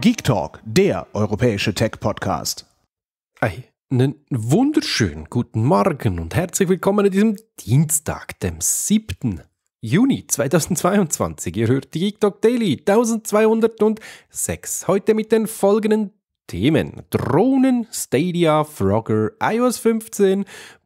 Geek Talk, der europäische Tech-Podcast. Einen wunderschönen guten Morgen und herzlich willkommen an diesem Dienstag, dem 7. Juni 2022. Ihr hört die Geek Talk Daily 1206. Heute mit den folgenden Themen: Drohnen, Stadia, Frogger, iOS 15,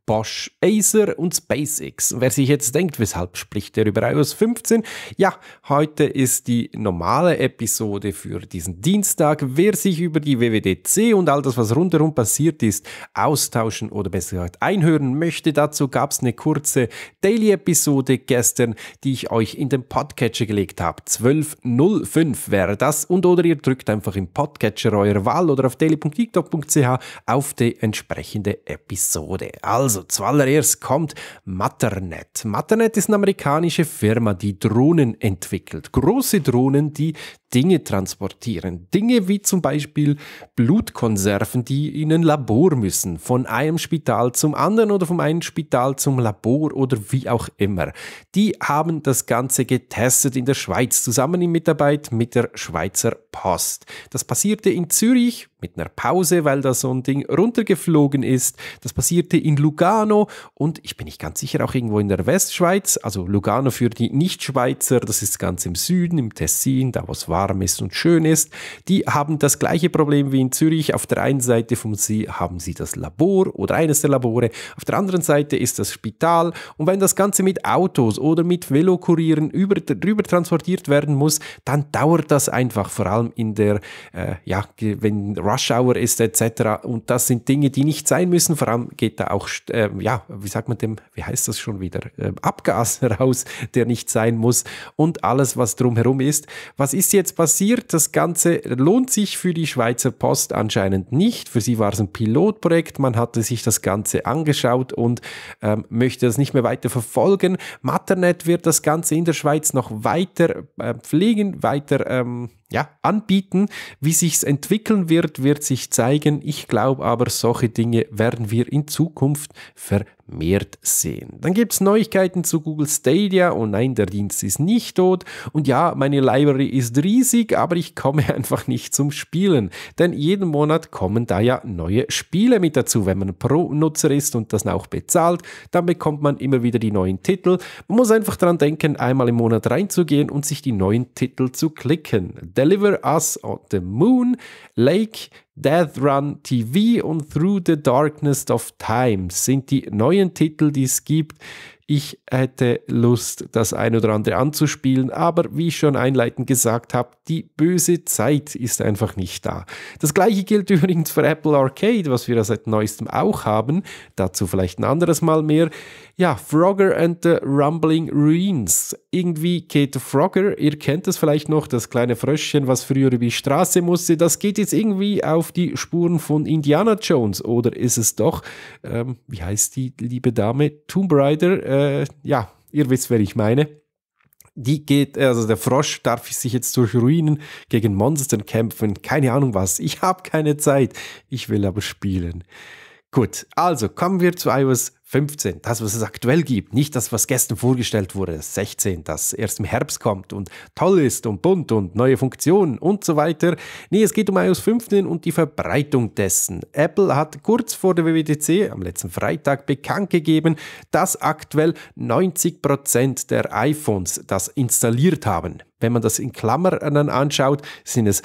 Bosch Acer und SpaceX. Wer sich jetzt denkt, weshalb spricht er über iOS 15? Ja, heute ist die normale Episode für diesen Dienstag. Wer sich über die WWDC und all das, was rundherum passiert ist, austauschen oder besser gesagt einhören möchte, dazu gab es eine kurze Daily-Episode gestern, die ich euch in den Podcatcher gelegt habe. 12.05 wäre das und oder ihr drückt einfach im Podcatcher eurer Wahl oder auf daily.tiktok.ch auf die entsprechende Episode. Also also zuallererst kommt Matternet. Matternet ist eine amerikanische Firma, die Drohnen entwickelt. Große Drohnen, die Dinge transportieren. Dinge wie zum Beispiel Blutkonserven, die in ein Labor müssen, von einem Spital zum anderen oder vom einen Spital zum Labor oder wie auch immer. Die haben das Ganze getestet in der Schweiz, zusammen in Mitarbeit mit der Schweizer Post. Das passierte in Zürich mit einer Pause, weil da so ein Ding runtergeflogen ist. Das passierte in Lugano und ich bin nicht ganz sicher, auch irgendwo in der Westschweiz. Also Lugano für die Nichtschweizer, das ist ganz im Süden, im Tessin, da wo es war warm ist und schön ist. Die haben das gleiche Problem wie in Zürich. Auf der einen Seite vom See haben sie das Labor oder eines der Labore, auf der anderen Seite ist das Spital. Und wenn das Ganze mit Autos oder mit Velokurieren über, drüber transportiert werden muss, dann dauert das einfach, vor allem in der, äh, ja, wenn Rush Hour ist etc. Und das sind Dinge, die nicht sein müssen. Vor allem geht da auch, äh, ja, wie sagt man dem, wie heißt das schon wieder, äh, Abgas raus, der nicht sein muss und alles, was drumherum ist. Was ist jetzt jetzt passiert. Das Ganze lohnt sich für die Schweizer Post anscheinend nicht. Für sie war es ein Pilotprojekt. Man hatte sich das Ganze angeschaut und ähm, möchte das nicht mehr weiter verfolgen. Matternet wird das Ganze in der Schweiz noch weiter äh, pflegen, weiter ähm, ja, anbieten. Wie sich es entwickeln wird, wird sich zeigen. Ich glaube aber, solche Dinge werden wir in Zukunft verfolgen mehr sehen. Dann gibt es Neuigkeiten zu Google Stadia. Oh nein, der Dienst ist nicht tot. Und ja, meine Library ist riesig, aber ich komme einfach nicht zum Spielen. Denn jeden Monat kommen da ja neue Spiele mit dazu. Wenn man Pro-Nutzer ist und das auch bezahlt, dann bekommt man immer wieder die neuen Titel. Man muss einfach daran denken, einmal im Monat reinzugehen und sich die neuen Titel zu klicken. Deliver Us on the Moon, Lake, Death Run TV und Through the Darkness of Time sind die neuen Titel, die es gibt. Ich hätte Lust, das ein oder andere anzuspielen, aber wie ich schon einleitend gesagt habe, die böse Zeit ist einfach nicht da. Das gleiche gilt übrigens für Apple Arcade, was wir ja seit neuestem auch haben. Dazu vielleicht ein anderes Mal mehr. Ja, Frogger and the Rumbling Ruins. Irgendwie geht Frogger, ihr kennt das vielleicht noch, das kleine Fröschchen, was früher über die Straße musste, das geht jetzt irgendwie auf die Spuren von Indiana Jones. Oder ist es doch, ähm, wie heißt die liebe Dame, Tomb Raider? Äh, äh, ja, ihr wisst, wer ich meine. Die geht, äh, also der Frosch darf sich jetzt durch Ruinen gegen Monster kämpfen. Keine Ahnung was. Ich habe keine Zeit. Ich will aber spielen. Gut, also kommen wir zu iOS 15, das, was es aktuell gibt, nicht das, was gestern vorgestellt wurde, 16, das erst im Herbst kommt und toll ist und bunt und neue Funktionen und so weiter. Nee, es geht um iOS 15 und die Verbreitung dessen. Apple hat kurz vor der WWDC am letzten Freitag bekannt gegeben, dass aktuell 90% Prozent der iPhones das installiert haben. Wenn man das in Klammern anschaut, sind es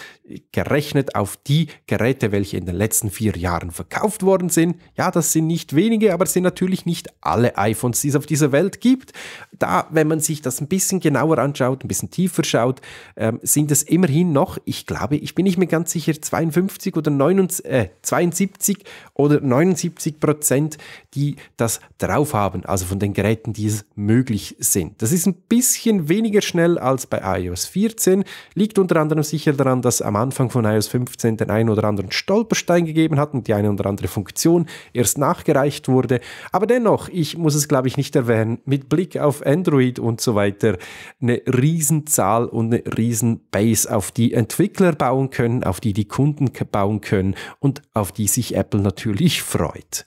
gerechnet auf die Geräte, welche in den letzten vier Jahren verkauft worden sind. Ja, das sind nicht wenige, aber es sind natürlich natürlich nicht alle iPhones, die es auf dieser Welt gibt. Da, wenn man sich das ein bisschen genauer anschaut, ein bisschen tiefer schaut, ähm, sind es immerhin noch, ich glaube, ich bin nicht mehr ganz sicher, 52 oder 79, äh, 72 oder 79 Prozent, die das drauf haben, also von den Geräten, die es möglich sind. Das ist ein bisschen weniger schnell als bei iOS 14, liegt unter anderem sicher daran, dass am Anfang von iOS 15 den einen oder anderen Stolperstein gegeben hat und die eine oder andere Funktion erst nachgereicht wurde. Aber aber dennoch, ich muss es glaube ich nicht erwähnen, mit Blick auf Android und so weiter eine Riesenzahl und eine Riesenbase, auf die Entwickler bauen können, auf die die Kunden bauen können und auf die sich Apple natürlich freut.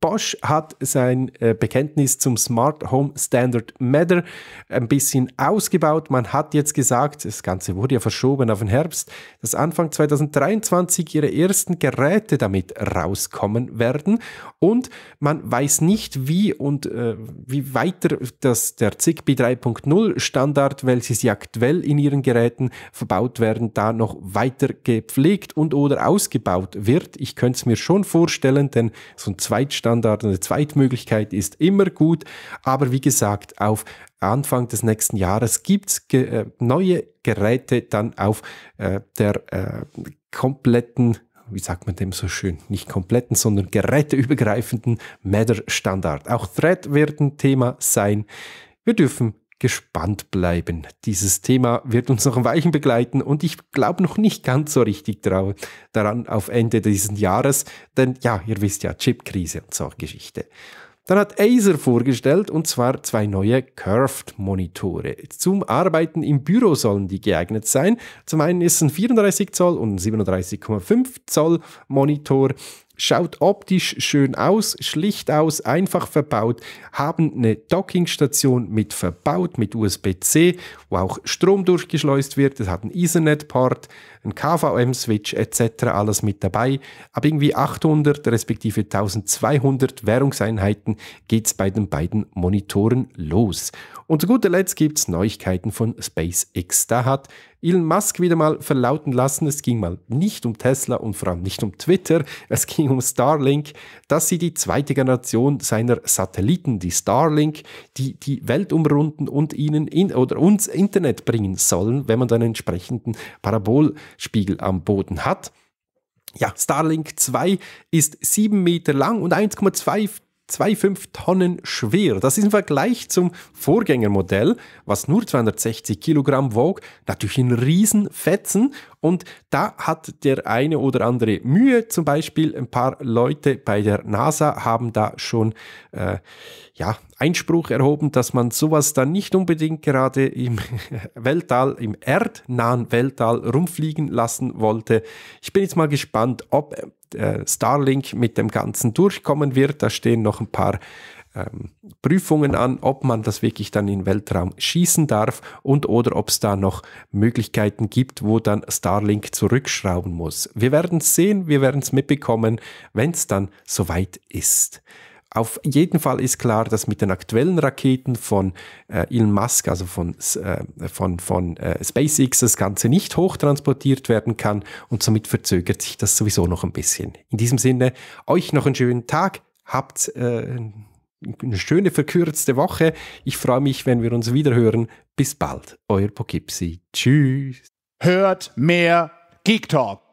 Bosch hat sein äh, Bekenntnis zum Smart Home Standard Matter ein bisschen ausgebaut. Man hat jetzt gesagt, das Ganze wurde ja verschoben auf den Herbst, dass Anfang 2023 ihre ersten Geräte damit rauskommen werden. Und man weiß nicht, wie und äh, wie weiter das, der ZigBee 3.0 Standard, welches sie aktuell in ihren Geräten verbaut werden, da noch weiter gepflegt und oder ausgebaut wird. Ich könnte es mir schon vorstellen, denn so ein Zweitstandard Standard, eine Zweitmöglichkeit ist immer gut. Aber wie gesagt, auf Anfang des nächsten Jahres gibt es ge äh, neue Geräte dann auf äh, der äh, kompletten wie sagt man dem so schön, nicht kompletten, sondern geräteübergreifenden Matter-Standard. Auch Thread wird ein Thema sein. Wir dürfen gespannt bleiben. Dieses Thema wird uns noch ein Weichen begleiten und ich glaube noch nicht ganz so richtig daran auf Ende dieses Jahres, denn ja, ihr wisst ja, Chipkrise und so Geschichte. Dann hat Acer vorgestellt und zwar zwei neue Curved-Monitore. Zum Arbeiten im Büro sollen die geeignet sein. Zum einen ist ein 34 Zoll und 37,5 Zoll Monitor schaut optisch schön aus, schlicht aus, einfach verbaut, haben eine Dockingstation mit verbaut, mit USB-C, wo auch Strom durchgeschleust wird, es hat einen Ethernet-Port, einen KVM-Switch etc., alles mit dabei. Ab irgendwie 800 respektive 1200 Währungseinheiten geht es bei den beiden Monitoren los. Und zu guter Letzt gibt's Neuigkeiten von SpaceX. Da hat Elon Musk wieder mal verlauten lassen, es ging mal nicht um Tesla und vor allem nicht um Twitter, es ging um Starlink, dass sie die zweite Generation seiner Satelliten, die Starlink, die die Welt umrunden und ihnen in, oder uns Internet bringen sollen, wenn man dann einen entsprechenden Parabolspiegel am Boden hat. Ja, Starlink 2 ist 7 Meter lang und 1,2 2,5 Tonnen schwer. Das ist im Vergleich zum Vorgängermodell, was nur 260 Kilogramm wog, natürlich ein Riesenfetzen. Und da hat der eine oder andere Mühe. Zum Beispiel ein paar Leute bei der NASA haben da schon äh, ja, Einspruch erhoben, dass man sowas dann nicht unbedingt gerade im Weltall, im erdnahen Weltall rumfliegen lassen wollte. Ich bin jetzt mal gespannt, ob äh, Starlink mit dem Ganzen durchkommen wird. Da stehen noch ein paar ähm, Prüfungen an, ob man das wirklich dann in Weltraum schießen darf und oder ob es da noch Möglichkeiten gibt, wo dann Starlink zurückschrauben muss. Wir werden es sehen, wir werden es mitbekommen, wenn es dann soweit ist. Auf jeden Fall ist klar, dass mit den aktuellen Raketen von äh, Elon Musk, also von, äh, von, von äh, SpaceX, das Ganze nicht hochtransportiert werden kann und somit verzögert sich das sowieso noch ein bisschen. In diesem Sinne, euch noch einen schönen Tag, habt äh, eine schöne verkürzte Woche. Ich freue mich, wenn wir uns wieder hören. Bis bald, euer Pokipsi. Tschüss. Hört mehr Geek Talk.